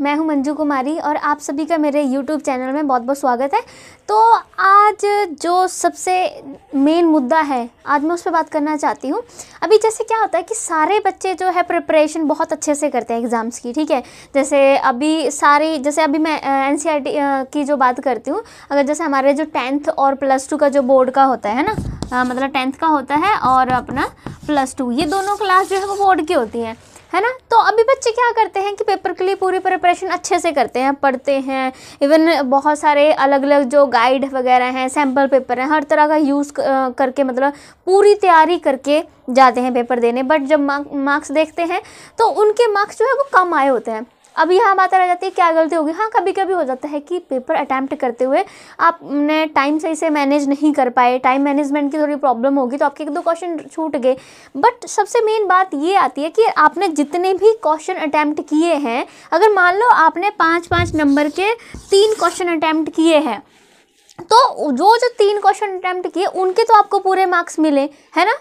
मैं हूं मंजू कुमारी और आप सभी का मेरे YouTube चैनल में बहुत बहुत स्वागत है तो आज जो सबसे मेन मुद्दा है आज मैं उस पर बात करना चाहती हूँ अभी जैसे क्या होता है कि सारे बच्चे जो है प्रिपरेशन बहुत अच्छे से करते हैं एग्ज़ाम्स की ठीक है जैसे अभी सारी जैसे अभी मैं एन e की जो बात करती हूँ अगर जैसे हमारे जो टेंथ और प्लस टू का जो बोर्ड का होता है ना आ, मतलब टेंथ का होता है और अपना प्लस टू ये दोनों क्लास जो है वो बोर्ड की होती हैं है ना तो अभी बच्चे क्या करते हैं कि पेपर के लिए पूरी प्रिपरेशन अच्छे से करते हैं पढ़ते हैं इवन बहुत सारे अलग अलग जो गाइड वगैरह हैं सैम्पल पेपर हैं हर तरह का यूज़ करके मतलब पूरी तैयारी करके जाते हैं पेपर देने बट जब मार्क्स देखते हैं तो उनके मार्क्स जो है वो कम आए होते हैं अब यहाँ बात आ जाती है क्या गलती होगी हाँ कभी कभी हो जाता है कि पेपर अटैम्प्ट करते हुए आपने टाइम से इसे मैनेज नहीं कर पाए टाइम मैनेजमेंट की थोड़ी प्रॉब्लम होगी तो आपके एक दो क्वेश्चन छूट गए बट सबसे मेन बात ये आती है कि आपने जितने भी क्वेश्चन अटैम्प्ट किए हैं अगर मान लो आपने पाँच पाँच नंबर के तीन क्वेश्चन अटैम्प्ट किए हैं तो जो जो तीन क्वेश्चन अटैम्प्ट किए उनके तो आपको पूरे मार्क्स मिले है ना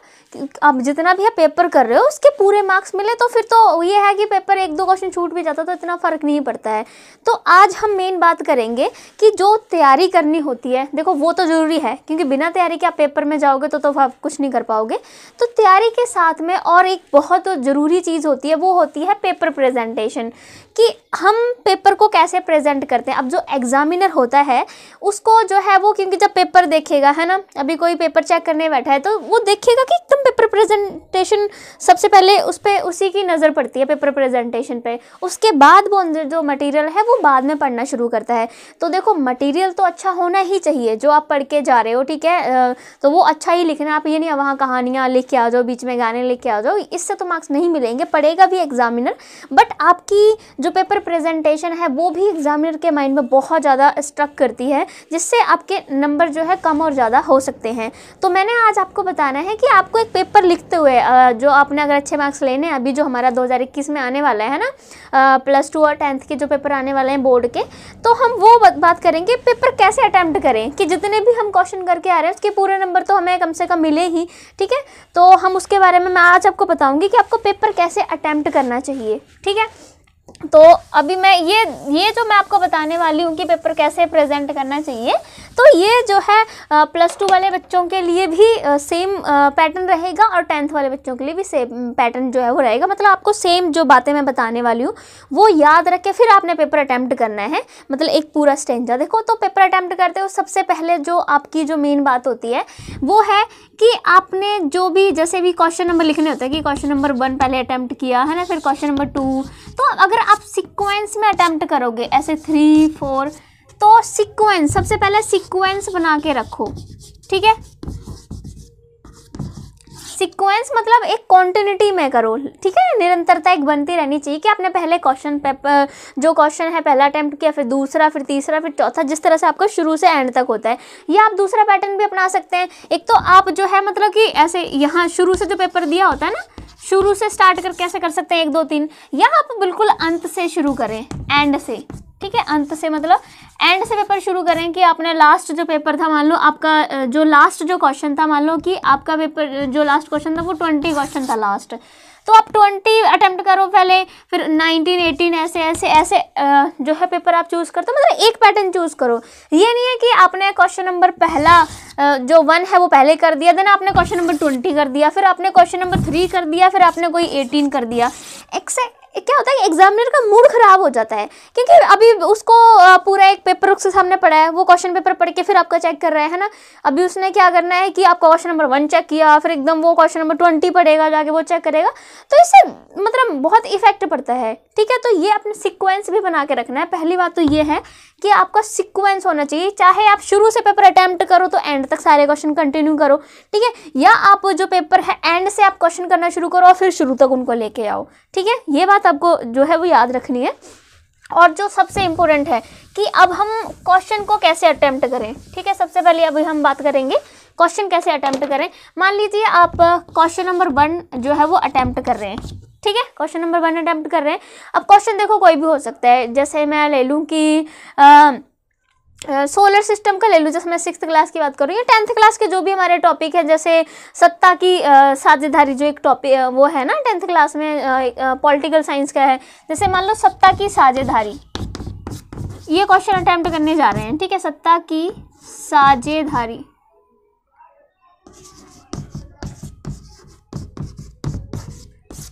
आप जितना भी आप पेपर कर रहे हो उसके पूरे मार्क्स मिले तो फिर तो ये है कि पेपर एक दो क्वेश्चन छूट भी जाता तो इतना फ़र्क नहीं पड़ता है तो आज हम मेन बात करेंगे कि जो तैयारी करनी होती है देखो वो तो ज़रूरी है क्योंकि बिना तैयारी के आप पेपर में जाओगे तो तो आप कुछ नहीं कर पाओगे तो तैयारी के साथ में और एक बहुत ज़रूरी चीज़ होती है वो होती है पेपर प्रेजेंटेशन कि हम पेपर को कैसे प्रेजेंट करते हैं अब जो एग्जामिनर होता है उसको जो है वो क्योंकि जब पेपर देखेगा है ना अभी कोई पेपर चेक करने बैठा है तो वो देखेगा कि एकदम पेपर प्रेजेंटेशन सबसे पहले उस पर उसी की नज़र पड़ती है पेपर प्रेजेंटेशन पे उसके बाद वो जो मटेरियल है वो बाद में पढ़ना शुरू करता है तो देखो मटीरियल तो अच्छा होना ही चाहिए जो आप पढ़ के जा रहे हो ठीक है तो वो अच्छा ही लिखना आप ये नहीं वहाँ कहानियाँ लिख के आ जाओ बीच में गाने लिख के आ जाओ इससे तो मार्क्स नहीं मिलेंगे पढ़ेगा भी एग्जामिनर बट आपकी जो जो पेपर प्रेजेंटेशन है वो भी एग्जामिनर के माइंड में बहुत ज़्यादा स्ट्रक करती है जिससे आपके नंबर जो है कम और ज़्यादा हो सकते हैं तो मैंने आज आपको बताना है कि आपको एक पेपर लिखते हुए जो आपने अगर अच्छे मार्क्स लेने अभी जो हमारा दो में आने वाला है ना प्लस टू और टेंथ के जो पेपर आने वाले हैं बोर्ड के तो हम वो बात करेंगे पेपर कैसे अटैम्प्ट करें कि जितने भी हम क्वेश्चन करके आ रहे हैं उसके पूरे नंबर तो हमें कम से कम मिले ही ठीक है तो हम उसके बारे में मैं आज आपको बताऊँगी कि आपको पेपर कैसे अटैम्प्ट करना चाहिए ठीक है तो अभी मैं ये ये जो मैं आपको बताने वाली हूँ कि पेपर कैसे प्रेजेंट करना चाहिए तो ये जो है प्लस टू वाले बच्चों के लिए भी सेम पैटर्न रहेगा और टेंथ वाले बच्चों के लिए भी सेम पैटर्न जो है वो रहेगा मतलब आपको सेम जो बातें मैं बताने वाली हूँ वो याद रख के फिर आपने पेपर अटैम्प्ट करना है मतलब एक पूरा स्टेंजा देखो तो पेपर अटैम्प्ट करते हो सबसे पहले जो आपकी जो मेन बात होती है वो है कि आपने जो भी जैसे भी क्वेश्चन नंबर लिखने होते हैं कि क्वेश्चन नंबर वन पहले अटैम्प्ट किया है ना फिर क्वेश्चन नंबर टू तो अगर आप सिक्वेंस में अटैम्प्ट करोगे ऐसे थ्री फोर तो सीक्वेंस सबसे पहले सीक्वेंस बना के रखो ठीक है सीक्वेंस मतलब एक कॉन्टिन्यूटी में करो ठीक है निरंतरता एक बनती रहनी चाहिए कि आपने पहले क्वेश्चन पेपर जो क्वेश्चन है पहला अटैम्प्ट किया फिर दूसरा फिर तीसरा फिर चौथा जिस तरह से आपका शुरू से एंड तक होता है या आप दूसरा पैटर्न भी अपना सकते हैं एक तो आप जो है मतलब कि ऐसे यहाँ शुरू से जो पेपर दिया होता है ना शुरू से स्टार्ट करके ऐसे कर सकते हैं एक दो तीन या आप बिल्कुल अंत से शुरू करें एंड से ठीक है अंत से मतलब एंड से पेपर शुरू करें कि आपने लास्ट जो पेपर था मान लो आपका जो लास्ट जो क्वेश्चन था मान लो कि आपका पेपर जो लास्ट क्वेश्चन था वो ट्वेंटी क्वेश्चन था लास्ट तो आप ट्वेंटी अटेम्प्ट करो पहले फिर नाइनटीन एटीन ऐसे ऐसे ऐसे जो है पेपर आप चूज़ करते हो मतलब एक पैटर्न चूज़ करो ये नहीं है कि आपने क्वेश्चन नंबर पहला जो वन है वो पहले कर दिया देन आपने क्वेश्चन नंबर ट्वेंटी कर दिया फिर आपने क्वेश्चन नंबर थ्री कर दिया फिर आपने कोई एटीन कर दिया एक्सेक्ट क्या होता है एग्जामिनर का मूड खराब हो जाता है क्योंकि अभी उसको पूरा एक पेपर उसके सामने पड़ा है वो क्वेश्चन पेपर पढ़ के फिर आपका चेक कर रहा है ना अभी उसने क्या करना है कि आपका क्वेश्चन नंबर वन चेक किया फिर एकदम वो क्वेश्चन नंबर ट्वेंटी पढ़ेगा जाके वो चेक करेगा तो इससे मतलब बहुत इफेक्ट पड़ता है ठीक है तो ये अपने सिक्वेंस भी बना के रखना है पहली बात तो ये है कि आपका सिक्वेंस होना चाहिए चाहे आप शुरू से पेपर अटैम्प्ट करो तो एंड तक सारे क्वेश्चन कंटिन्यू करो ठीक है या आप जो पेपर है एंड से आप क्वेश्चन करना शुरू करो और फिर शुरू तक उनको लेके आओ ठीक है ये बात आपको जो है वो याद रखनी है और जो सबसे इम्पोर्टेंट है कि अब हम क्वेश्चन को कैसे अटैम्प्ट करें ठीक है सबसे पहले अभी हम बात करेंगे क्वेश्चन कैसे अटैम्प्ट करें मान लीजिए आप क्वेश्चन नंबर वन जो है वो अटैम्प्ट कर रहे हैं ठीक है क्वेश्चन नंबर वन अटैम्प्ट कर रहे हैं अब क्वेश्चन देखो कोई भी हो सकता है जैसे मैं ले लूँ कि आ, सोलर सिस्टम का ले लूँ जैसे मैं सिक्स क्लास की बात कर रही हूँ टेंथ क्लास के जो भी हमारे टॉपिक है जैसे सत्ता की साझेदारी जो एक टॉपिक वो है ना टेंथ क्लास में पॉलिटिकल साइंस का है जैसे मान लो सत्ता की साझेदारी ये क्वेश्चन अटैम्प्ट करने जा रहे हैं ठीक है सत्ता की साझेदारी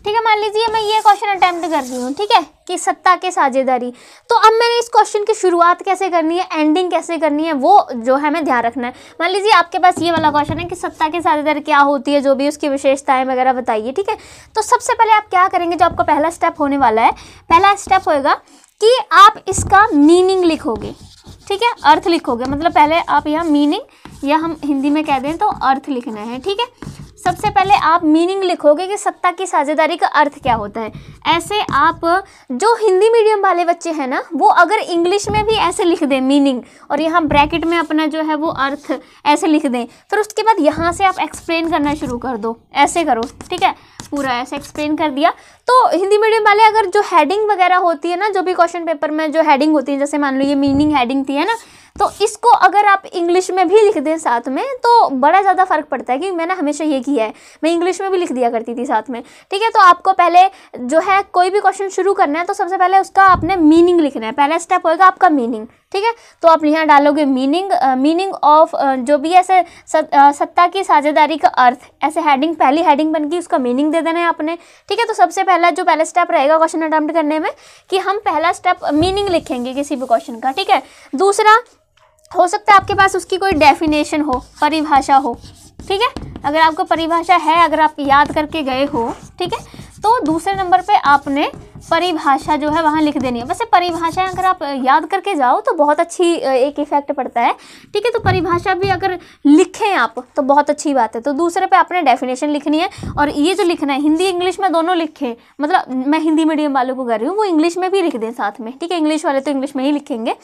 ठीक है मान लीजिए मैं ये क्वेश्चन अटैम्प्ट कर रही हूँ ठीक है कि सत्ता के साझेदारी तो अब मैंने इस क्वेश्चन की शुरुआत कैसे करनी है एंडिंग कैसे करनी है वो जो है हमें ध्यान रखना है मान लीजिए आपके पास ये वाला क्वेश्चन है कि सत्ता की साझेदारी क्या होती है जो भी उसकी विशेषताएं वगैरह बताइए ठीक है तो सबसे पहले आप क्या करेंगे जो आपका पहला स्टेप होने वाला है पहला स्टेप होएगा कि आप इसका मीनिंग लिखोगे ठीक है अर्थ लिखोगे मतलब पहले आप यहाँ मीनिंग या हम हिंदी में कह दें तो अर्थ लिखना है ठीक है सबसे पहले आप मीनिंग लिखोगे कि सत्ता की साझेदारी का अर्थ क्या होता है ऐसे आप जो हिंदी मीडियम वाले बच्चे हैं ना वो अगर इंग्लिश में भी ऐसे लिख दें मीनिंग और यहाँ ब्रैकेट में अपना जो है वो अर्थ ऐसे लिख दें फिर उसके बाद यहाँ से आप एक्सप्लेन करना शुरू कर दो ऐसे करो ठीक है पूरा ऐसे एक्सप्लेन कर दिया तो हिंदी मीडियम वाले अगर जो हैडिंग वगैरह होती है ना जो भी क्वेश्चन पेपर में जो हैडिंग होती है जैसे मान लो ये मीनिंग हैडिंग थी है ना तो इसको अगर आप इंग्लिश में भी लिख दें साथ में तो बड़ा ज़्यादा फ़र्क पड़ता है कि मैंने हमेशा ये किया है मैं इंग्लिश में भी लिख दिया करती थी साथ में ठीक है तो आपको पहले जो है कोई भी क्वेश्चन शुरू करना है तो सबसे पहले उसका आपने मीनिंग लिखना है पहला स्टेप होगा आपका मीनिंग ठीक है तो आप यहाँ डालोगे मीनिंग मीनिंग ऑफ जो भी ऐसे सत्ता की साझेदारी का अर्थ ऐसे हेडिंग पहली हेडिंग बन गई उसका मीनिंग दे देना है आपने ठीक है तो सबसे पहला जो पहला स्टेप रहेगा क्वेश्चन अटैम्प्ट करने में कि हम पहला स्टेप मीनिंग लिखेंगे किसी भी क्वेश्चन का ठीक है दूसरा हो सकता है आपके पास उसकी कोई डेफिनेशन हो परिभाषा हो ठीक है अगर आपको परिभाषा है अगर आप याद करके गए हो ठीक है तो दूसरे नंबर पे आपने परिभाषा जो है वहाँ लिख देनी है वैसे परिभाषाएं अगर आप याद करके जाओ तो बहुत अच्छी एक इफेक्ट पड़ता है ठीक है तो परिभाषा भी अगर लिखें आप तो बहुत अच्छी बात है तो दूसरे पे आपने डेफिनेशन लिखनी है और ये जो लिखना है हिंदी इंग्लिश में दोनों लिखें मतलब मैं हिंदी मीडियम वालों को कर रही हूँ वो इंग्लिश में भी लिख दें साथ में ठीक है इंग्लिश वाले तो इंग्लिश में ही लिखेंगे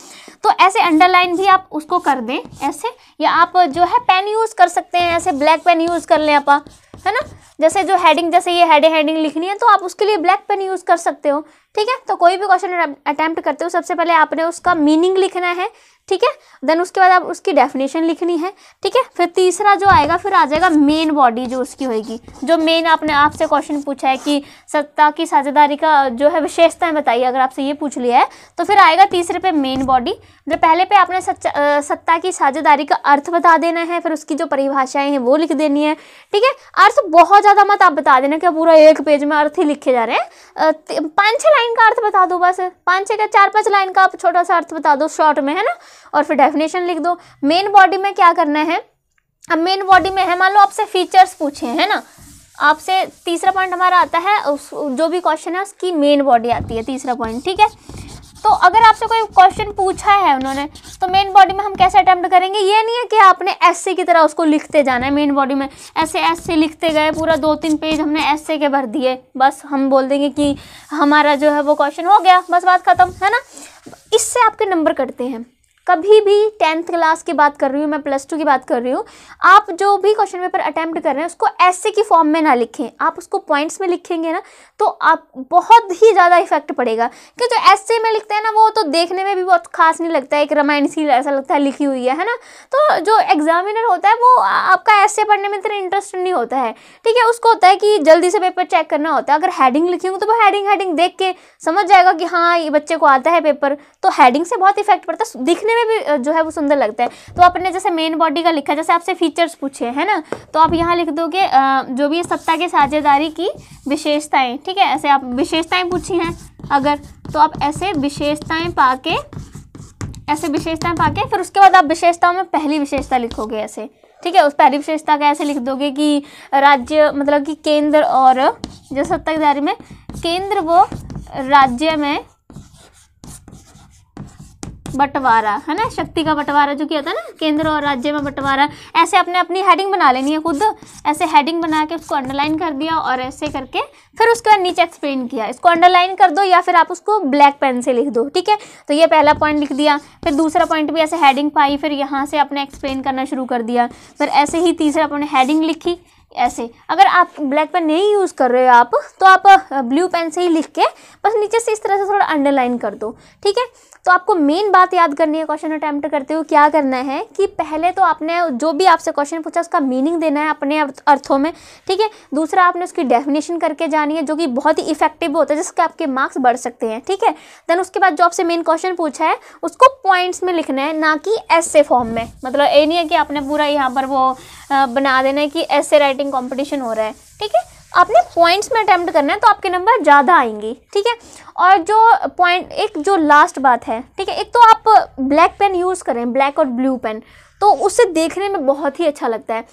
तो ऐसे अंडरलाइन भी आप उसको कर दें ऐसे या आप जो है पेन यूज़ कर सकते हैं ऐसे ब्लैक पेन यूज़ कर लें आप है ना जैसे जो हेडिंग जैसे ये हेड हेडिंग लिखनी है तो आप उसके लिए ब्लैक पेन यूज़ कर सकते video ठीक है तो कोई भी क्वेश्चन अटैम्प्ट करते हो सबसे पहले आपने उसका मीनिंग लिखना है ठीक है देन उसके बाद आप उसकी डेफिनेशन लिखनी है ठीक है फिर तीसरा जो आएगा फिर आ जाएगा मेन बॉडी जो उसकी होगी जो मेन आपने आपसे क्वेश्चन पूछा है कि सत्ता की साझेदारी का जो है विशेषताएं बताइए अगर आपसे ये पूछ लिया है तो फिर आएगा तीसरे पे मेन बॉडी जो पहले पे आपने सत्ता की साझेदारी का अर्थ बता देना है फिर उसकी जो परिभाषाएं हैं वो लिख देनी है ठीक है अर्थ बहुत ज़्यादा मत आप बता देना क्या पूरा एक पेज में अर्थ ही लिखे जा रहे हैं पाँच छः लाइन का अर्थ बता दो बस पाँच छः का चार पाँच लाइन का आप छोटा सा अर्थ बता दो शॉर्ट में है ना और फिर डेफिनेशन लिख दो मेन बॉडी में क्या करना है अब मेन बॉडी में है मान लो आपसे फीचर्स पूछे हैं ना आपसे तीसरा पॉइंट हमारा आता है उस जो भी क्वेश्चन है उसकी मेन बॉडी आती है तीसरा पॉइंट ठीक है तो अगर आपसे कोई क्वेश्चन पूछा है उन्होंने तो मेन बॉडी में हम कैसे अटैम्प्ट करेंगे ये नहीं है कि आपने ऐसे की तरह उसको लिखते जाना है मेन बॉडी में ऐसे ऐसे लिखते गए पूरा दो तीन पेज हमने ऐसे के भर दिए बस हम बोल देंगे कि हमारा जो है वो क्वेश्चन हो गया बस बात ख़त्म है ना इससे आपके नंबर कटते हैं कभी भी टेंथ क्लास की बात कर रही हूँ मैं प्लस टू की बात कर रही हूँ आप जो भी क्वेश्चन पेपर अटैम्प्ट कर रहे हैं उसको ऐसे की फॉर्म में ना लिखें आप उसको पॉइंट्स में लिखेंगे ना तो आप बहुत ही ज़्यादा इफेक्ट पड़ेगा कि जो ऐसे में लिखते हैं ना वो तो देखने में भी बहुत खास नहीं लगता है एक रामायण सी ऐसा लगता है लिखी हुई है है ना तो जो एग्जामिनर होता है वो आपका ऐसे पढ़ने में इतना इंटरेस्ट नहीं होता है ठीक है उसको होता है कि जल्दी से पेपर चेक करना होता है अगर हैडिंग लिखी होगी तो वो हैडिंग हैडिंग देख के समझ जाएगा कि हाँ ये बच्चे को आता है पेपर तो हैडिंग से बहुत इफेक्ट पड़ता है दिखने देखने में भी जो है वो सुंदर लगता है तो आपने जैसे मेन बॉडी का लिखा जैसे आपसे फीचर्स पूछे है ना तो आप यहाँ लिख दोगे जो भी सत्ता के साझेदारी की विशेषताएँ ठीक है ऐसे आप विशेषताएँ पूछी हैं अगर तो आप ऐसे विशेषताएँ पाके ऐसे विशेषताएं पाके फिर उसके बाद आप विशेषताओं में पहली विशेषता लिखोगे ऐसे ठीक है उस पहली विशेषता का ऐसे लिख दोगे कि राज्य मतलब कि केंद्र और जो सत्ताधारी में केंद्र वो राज्य में बंटवारा है ना शक्ति का बंटवारा जो कि होता है ना केंद्र और राज्य में बंटवारा ऐसे अपने अपनी हेडिंग बना लेनी है खुद ऐसे हेडिंग बना के उसको अंडरलाइन कर दिया और ऐसे करके फिर उसके बाद नीचे एक्सप्लेन किया इसको अंडरलाइन कर दो या फिर आप उसको ब्लैक पेन से लिख दो ठीक है तो ये पहला पॉइंट लिख दिया फिर दूसरा पॉइंट भी ऐसे हेडिंग पाई फिर यहाँ से आपने एक्सप्लेन करना शुरू कर दिया फिर ऐसे ही तीसरा अपने हेडिंग लिखी ऐसे अगर आप ब्लैक पेन नहीं यूज़ कर रहे हो आप तो आप ब्लू पेन से ही लिख के बस नीचे से इस तरह से थोड़ा अंडरलाइन कर दो ठीक है तो आपको मेन बात याद करनी है क्वेश्चन अटैम्प्ट करते हुए क्या करना है कि पहले तो आपने जो भी आपसे क्वेश्चन पूछा उसका मीनिंग देना है अपने अर्थों में ठीक है दूसरा आपने उसकी डेफिनेशन करके जानी है जो कि बहुत ही इफेक्टिव होता है जिसके आपके मार्क्स बढ़ सकते हैं ठीक है देन उसके बाद जो आपसे मेन क्वेश्चन पूछा है उसको पॉइंट्स में लिखना है ना कि ऐसे फॉर्म में मतलब ये नहीं है कि आपने पूरा यहाँ पर वो बना देना है कि ऐसे राइटिंग कॉम्पिटिशन हो रहा है ठीक है आपने पॉइंट्स में अटैम्प्ट करना है तो आपके नंबर ज़्यादा आएंगे ठीक है और जो पॉइंट एक जो लास्ट बात है ठीक है एक तो आप ब्लैक पेन यूज़ करें ब्लैक और ब्लू पेन तो उससे देखने में बहुत ही अच्छा लगता है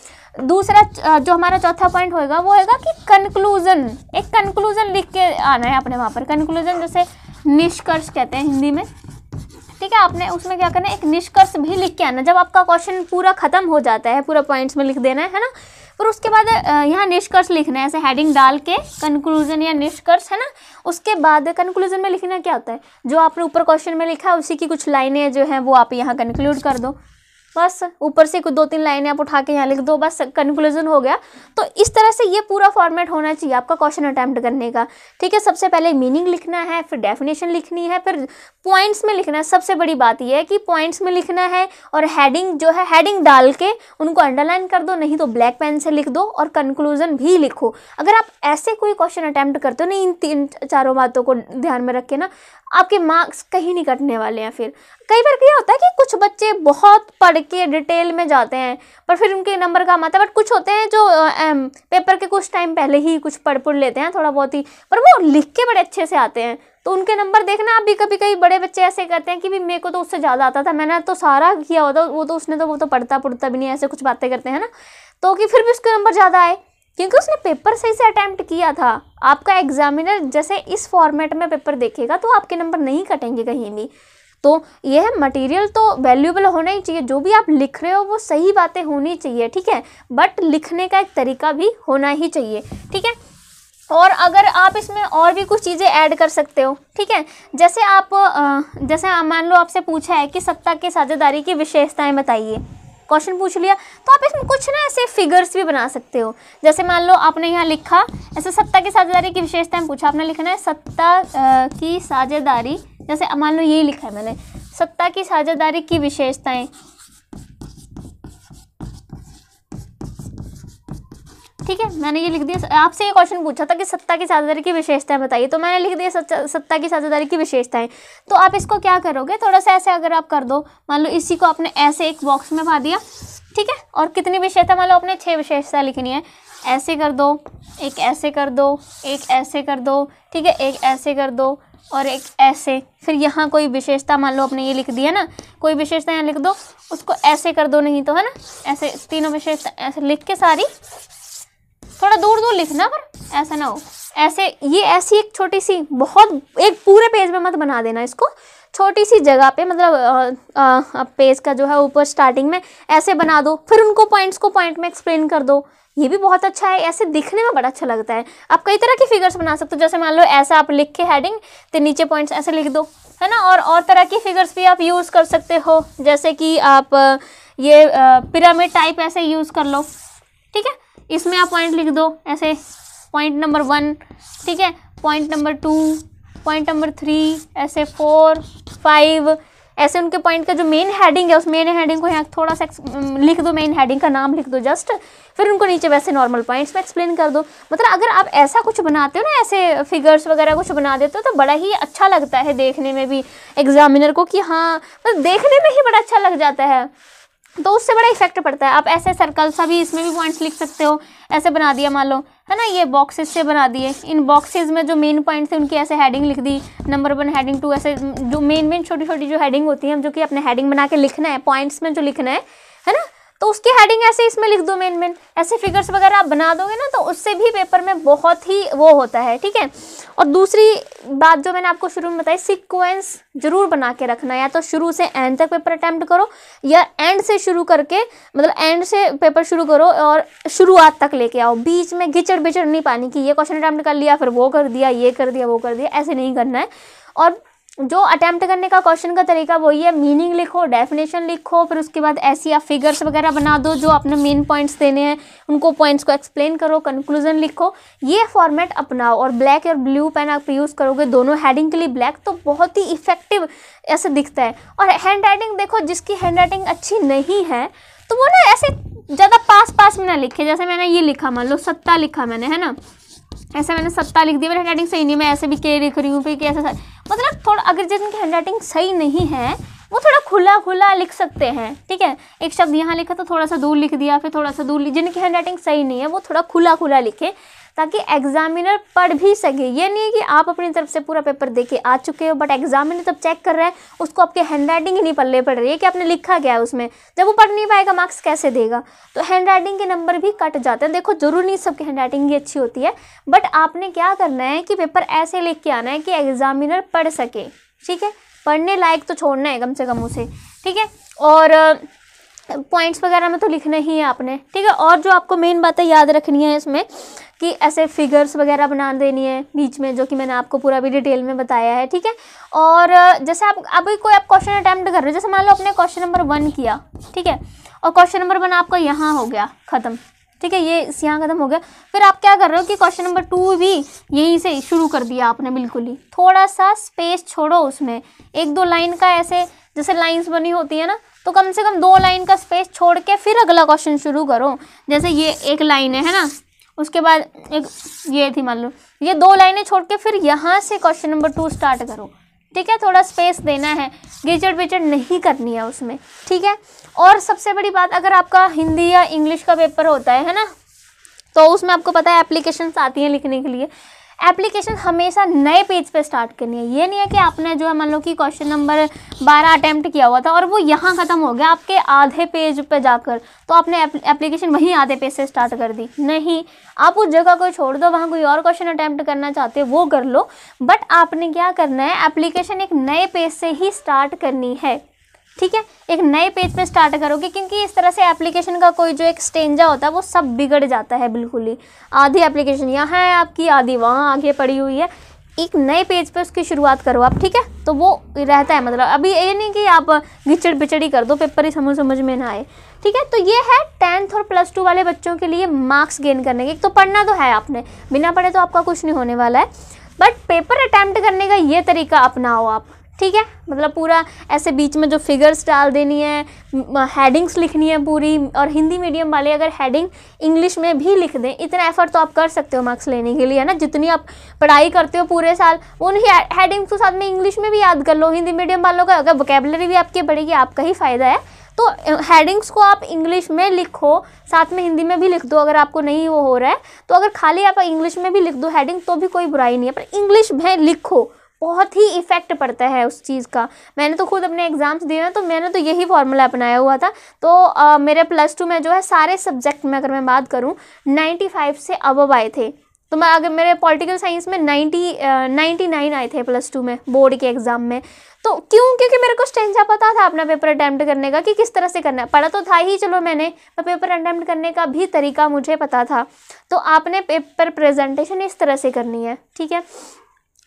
दूसरा जो हमारा चौथा पॉइंट होएगा वो होएगा कि कंक्लूज़न एक कंक्लूज़न लिख के आना है अपने वहाँ पर कंक्लूज़न जैसे निष्कर्ष कहते हैं हिंदी में ठीक है आपने उसमें क्या करना है एक निष्कर्ष भी लिख के आना जब आपका क्वेश्चन पूरा ख़त्म हो जाता है पूरा पॉइंट्स में लिख देना है, है ना और उसके बाद यहाँ निष्कर्ष लिखना है ऐसे हेडिंग डाल के कंक्लूजन या निष्कर्ष है ना उसके बाद कंक्लूजन में लिखना क्या होता है जो आपने ऊपर क्वेश्चन में लिखा है उसी की कुछ लाइनें जो हैं वो आप यहाँ कंक्लूड कर दो बस ऊपर से कुछ दो तीन लाइनें आप उठा के यहाँ लिख दो बस कंक्लूजन हो गया तो इस तरह से ये पूरा फॉर्मेट होना चाहिए आपका क्वेश्चन अटैम्प्ट करने का ठीक है सबसे पहले मीनिंग लिखना है फिर डेफिनेशन लिखनी है फिर पॉइंट्स में लिखना है सबसे बड़ी बात यह है कि पॉइंट्स में लिखना है और हेडिंग जो है हैडिंग डाल के उनको अंडरलाइन कर दो नहीं तो ब्लैक पेन से लिख दो और कंक्लूजन भी लिखो अगर आप ऐसे कोई क्वेश्चन अटैम्प्ट करते हो ना इन तीन चारों बातों को ध्यान में रखे ना आपके मार्क्स कहीं नहीं कटने वाले हैं फिर कई बार क्या होता है कि कुछ बच्चे बहुत पढ़ के डिटेल में जाते हैं पर फिर उनके नंबर कम आता है बट कुछ होते हैं जो एम, पेपर के कुछ टाइम पहले ही कुछ पढ़ पुढ़ लेते हैं थोड़ा बहुत ही पर वो लिख के बड़े अच्छे से आते हैं तो उनके नंबर देखना आप भी कभी कभी बड़े बच्चे ऐसे करते हैं कि भाई मेरे को तो उससे ज़्यादा आता था मैंने तो सारा किया होता वो तो उसने तो वो तो पढ़ता पढ़ता भी नहीं ऐसे कुछ बातें करते हैं ना तो कि फिर भी उसके नंबर ज़्यादा आए क्योंकि उसने पेपर सही से अटैम्प्ट किया था आपका एग्जामिनर जैसे इस फॉर्मेट में पेपर देखेगा तो आपके नंबर नहीं कटेंगे कहीं भी तो यह मटेरियल तो वैल्यूबल होना ही चाहिए जो भी आप लिख रहे हो वो सही बातें होनी चाहिए ठीक है बट लिखने का एक तरीका भी होना ही चाहिए ठीक है और अगर आप इसमें और भी कुछ चीज़ें ऐड कर सकते हो ठीक है जैसे आप जैसे मान लो आपसे पूछा है कि सत्ता के साझेदारी की विशेषताएं बताइए क्वेश्चन पूछ लिया तो आप इसमें कुछ ना ऐसे फिगर्स भी बना सकते हो जैसे मान लो आपने यहाँ लिखा ऐसे सत्ता की साझेदारी की विशेषताएं पूछा आपने लिखना है सत्ता की साझेदारी जैसे मान लो यही लिखा है मैंने सत्ता की साझेदारी की विशेषताएं ठीक है मैंने ये लिख दिया आपसे ये क्वेश्चन पूछा था कि सत्ता की साझेदारी की विशेषताएं बताइए तो मैंने लिख दिया सत्ता की साझेदारी की विशेषताएं तो आप इसको क्या करोगे थोड़ा सा ऐसे अगर आप कर दो मान लो इसी को आपने ऐसे एक बॉक्स में पा दिया ठीक है और कितनी विशेषता मान लो आपने छः विशेषता लिखनी है ऐसे कर दो एक ऐसे कर दो एक ऐसे कर दो ठीक है एक ऐसे कर दो और एक ऐसे फिर यहाँ कोई विशेषता मान लो आपने ये लिख दिया ना कोई विशेषता यहाँ लिख दो उसको ऐसे कर दो नहीं तो है ना ऐसे तीनों विशेषता ऐसे लिख के सारी थोड़ा दूर दूर लिखना पर ऐसा ना हो ऐसे ये ऐसी एक छोटी सी बहुत एक पूरे पेज में मत बना देना इसको छोटी सी जगह पे मतलब आ, आ, पेज का जो है ऊपर स्टार्टिंग में ऐसे बना दो फिर उनको पॉइंट्स को पॉइंट में एक्सप्लेन कर दो ये भी बहुत अच्छा है ऐसे दिखने में बड़ा अच्छा लगता है आप कई तरह की फिगर्स बना सकते हो जैसे मान लो ऐसा आप लिख के हेडिंग तो नीचे पॉइंट्स ऐसे लिख दो है ना और और तरह की फिगर्स भी आप यूज़ कर सकते हो जैसे कि आप ये पिरामिड टाइप ऐसे यूज़ कर लो ठीक है इसमें आप पॉइंट लिख दो ऐसे पॉइंट नंबर वन ठीक है point number two point number three ऐसे फोर फाइव ऐसे उनके पॉइंट का जो मेन हेडिंग है उस मेन हेडिंग को यहाँ थोड़ा सा लिख दो मेन हेडिंग का नाम लिख दो जस्ट फिर उनको नीचे वैसे नॉर्मल पॉइंट्स में एक्सप्लेन कर दो मतलब अगर आप ऐसा कुछ बनाते हो ना ऐसे फिगर्स वगैरह कुछ बना देते हो तो, तो बड़ा ही अच्छा लगता है देखने में भी एग्जामिनर को कि हाँ मतलब देखने में ही बड़ा अच्छा लग जाता है तो उससे बड़ा इफेक्ट पड़ता है आप ऐसे सर्कल सा भी इसमें भी पॉइंट्स लिख सकते हो ऐसे बना दिया मान लो है ना ये बॉक्सेस से बना दिए इन बॉक्सेस में जो मेन पॉइंट्स थे उनकी ऐसे हेडिंग लिख दी नंबर वन हेडिंग टू ऐसे जो मेन मेन छोटी छोटी जो हेडिंग होती है जो कि अपने हेडिंग बना के लिखना है पॉइंट्स में जो लिखना है है ना तो उसकी हेडिंग ऐसे इसमें लिख दो मेन मेन ऐसे फिगर्स वगैरह आप बना दोगे ना तो उससे भी पेपर में बहुत ही वो होता है ठीक है और दूसरी बात जो मैंने आपको शुरू में बताई सिक्वेंस जरूर बना के रखना या तो शुरू से एंड तक पेपर अटैम्प्ट करो या एंड से शुरू करके मतलब एंड से पेपर शुरू करो और शुरुआत तक लेके आओ बीच में घिचड़ बिचड़ नहीं पानी की ये क्वेश्चन अटैम्प्ट कर लिया फिर वो कर दिया ये कर दिया वो कर दिया ऐसे नहीं करना है और जो अटैम्प्ट करने का क्वेश्चन का तरीका वही है मीनिंग लिखो डेफिनेशन लिखो फिर उसके बाद ऐसी या फिगर्स वगैरह बना दो जो अपने मेन पॉइंट्स देने हैं उनको पॉइंट्स को एक्सप्लेन करो कंक्लूजन लिखो ये फॉर्मेट अपनाओ और ब्लैक और ब्लू पेन आप यूज़ करोगे दोनों हेडिंग के लिए ब्लैक तो बहुत ही इफेक्टिव ऐसे दिखता है और हैंड राइटिंग देखो जिसकी हैंड राइटिंग अच्छी नहीं है तो वो ना ऐसे ज़्यादा पास पास में ना लिखे जैसे मैंने ये लिखा मान लो सत्ता लिखा मैंने है ना ऐसे मैंने सत्ता लिख दिया मेरी हैंड राइटिंग सही नहीं मैं ऐसे भी के लिख रही हूँ फिर कि मतलब थोड़ा अगर जिनकी हैंड राइटिंग सही नहीं है वो थोड़ा खुला खुला लिख सकते हैं ठीक है एक शब्द यहाँ लिखा तो थोड़ा सा दूर लिख दिया फिर थोड़ा सा दूर लिख जिनकी हैंड राइटिंग सही नहीं है वो थोड़ा खुला खुला लिखे ताकि एग्जामिनर पढ़ भी सके ये नहीं है कि आप अपनी तरफ से पूरा पेपर देके आ चुके हो बट एग्जामिनर तब चेक कर रहा है उसको आपके हैंड राइटिंग ही नहीं पल्ले पड़ रही है कि आपने लिखा गया है उसमें जब वो पढ़ नहीं पाएगा मार्क्स कैसे देगा तो हैंड राइटिंग के नंबर भी कट जाते हैं देखो जरूर नहीं सबकी हैंड राइटिंग ही अच्छी होती है बट आपने क्या करना है कि पेपर ऐसे लिख के आना है कि एग्जामिनर पढ़ सके ठीक है पढ़ने लायक तो छोड़ना है कम से कम उसे ठीक है और पॉइंट्स वगैरह में तो लिखना ही है आपने ठीक है और जो आपको मेन बातें याद रखनी है इसमें कि ऐसे फिगर्स वगैरह बना देनी है बीच में जो कि मैंने आपको पूरा भी डिटेल में बताया है ठीक है और जैसे आप अभी कोई आप क्वेश्चन अटैम्प्ट कर रहे हो जैसे मान लो आपने क्वेश्चन नंबर वन किया ठीक है और क्वेश्चन नंबर वन आपका यहाँ हो गया ख़त्म ठीक है ये यहाँ खत्म हो गया फिर आप क्या कर रहे हो कि क्वेश्चन नंबर टू भी यहीं से शुरू कर दिया आपने बिल्कुल ही थोड़ा सा स्पेस छोड़ो उसमें एक दो लाइन का ऐसे जैसे लाइन्स बनी होती है ना तो कम से कम दो लाइन का स्पेस छोड़ के फिर अगला क्वेश्चन शुरू करो जैसे ये एक लाइन है है ना उसके बाद एक ये थी मान लो ये दो लाइनें छोड़ के फिर यहाँ से क्वेश्चन नंबर टू स्टार्ट करो ठीक है थोड़ा स्पेस देना है गिजट विजट नहीं करनी है उसमें ठीक है और सबसे बड़ी बात अगर आपका हिंदी या इंग्लिश का पेपर होता है है ना तो उसमें आपको पता है एप्लीकेशंस आती हैं लिखने के लिए एप्लीकेशन हमेशा नए पेज पे स्टार्ट करनी है ये नहीं है कि आपने जो है मान लो कि क्वेश्चन नंबर बारह अटैम्प्ट किया हुआ था और वो यहाँ ख़त्म हो गया आपके आधे पेज पे जाकर तो आपने एप्लीकेशन वहीं आधे पेज से स्टार्ट कर दी नहीं आप उस जगह को छोड़ दो वहाँ कोई और क्वेश्चन अटैम्प्ट करना चाहते हो वो कर लो बट आपने क्या करना है एप्लीकेशन एक नए पेज से ही स्टार्ट करनी है ठीक है एक नए पेज पे स्टार्ट करोगे क्योंकि इस तरह से एप्लीकेशन का कोई जो एक स्टेंजा होता है वो सब बिगड़ जाता है बिल्कुल ही आधी एप्लीकेशन यहाँ है आपकी आधी वहाँ आगे पड़ी हुई है एक नए पेज पे उसकी शुरुआत करो आप ठीक है तो वो रहता है मतलब अभी ये नहीं कि आप घिचड़ बिचड़ी कर दो पेपर ही समझ समझ में ना आए ठीक है तो ये है टेंथ और प्लस टू वाले बच्चों के लिए मार्क्स गेन करने के एक तो पढ़ना तो है आपने बिना पढ़े तो आपका कुछ नहीं होने वाला है बट पेपर अटैम्प्ट करने का ये तरीका अपनाओ आप ठीक है मतलब पूरा ऐसे बीच में जो फिगर्स डाल देनी है हेडिंग्स लिखनी है पूरी और हिंदी मीडियम वाले अगर हेडिंग इंग्लिश में भी लिख दें इतना एफर्ट तो आप कर सकते हो मार्क्स लेने के लिए है ना जितनी आप पढ़ाई करते हो पूरे साल उन्हीं हेडिंग्स के साथ में इंग्लिश में भी याद कर लो हिंदी मीडियम वालों का अगर वोकेबलरी भी आपकी बढ़ेगी आपका ही फ़ायदा है तो हेडिंग्स को आप इंग्लिश में लिखो साथ में हिंदी में भी लिख दो अगर आपको नहीं वो हो रहा है तो अगर खाली आप इंग्लिश में भी लिख दो हेडिंग तो भी कोई बुराई नहीं है पर इंग्लिश में लिखो बहुत ही इफ़ेक्ट पड़ता है उस चीज़ का मैंने तो खुद अपने एग्ज़ाम्स दिए ना तो मैंने तो यही फार्मूला अपनाया हुआ था तो आ, मेरे प्लस टू में जो है सारे सब्जेक्ट में अगर मैं बात करूँ नाइन्टी फाइव से अबव आए थे तो मैं अगर मेरे पॉलिटिकल साइंस में नाइन्टी नाइन्टी नाइन आए थे प्लस टू में बोर्ड के एग्ज़ाम में तो क्यों क्योंकि मेरे को स्टेंजा पता था अपना पेपर अटैम्प्ट करने का कि किस तरह से करना है पढ़ा तो था ही चलो मैंने पर पेपर अटैम्प्ट करने का भी तरीका मुझे पता था तो आपने पेपर प्रेजेंटेशन इस तरह से करनी है ठीक है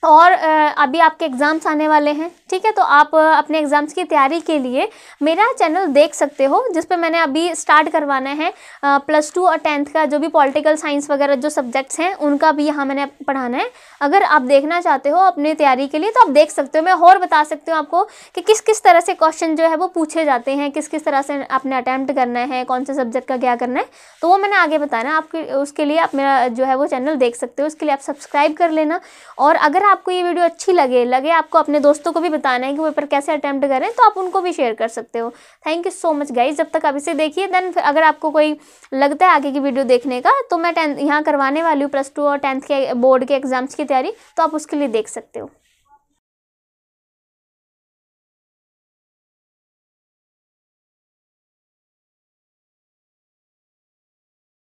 और अभी आपके एग्ज़ाम्स आने वाले हैं ठीक है तो आप अपने एग्ज़ाम्स की तैयारी के लिए मेरा चैनल देख सकते हो जिस पे मैंने अभी स्टार्ट करवाना है प्लस टू और टेंथ का जो भी पॉलिटिकल साइंस वगैरह जो सब्जेक्ट्स हैं उनका भी यहाँ मैंने पढ़ाना है अगर आप देखना चाहते हो अपनी तैयारी के लिए तो आप देख सकते हो मैं और बता सकती हूँ आपको कि किस किस तरह से क्वेश्चन जो है वो पूछे जाते हैं किस किस तरह से आपने अटैम्प्ट करना है कौन से सब्जेक्ट का क्या करना है तो वो मैंने आगे बताना आपके उसके लिए आप मेरा जो है वो चैनल देख सकते हो उसके लिए आप सब्सक्राइब कर लेना और अगर आपको ये वीडियो अच्छी लगे लगे आपको अपने दोस्तों को भी बताना है कि पेपर कैसे अटैम्प्ट करें तो आप उनको भी शेयर कर सकते हो thank you so much guys जब तक आप इसे देखिए देन अगर आपको कोई लगता है आगे की वीडियो देखने का तो मैं टेंथ यहाँ करवाने वाली हूँ प्लस टू और टेंथ के बोर्ड के एग्जाम्स की तैयारी तो आप उसके लिए देख सकते हो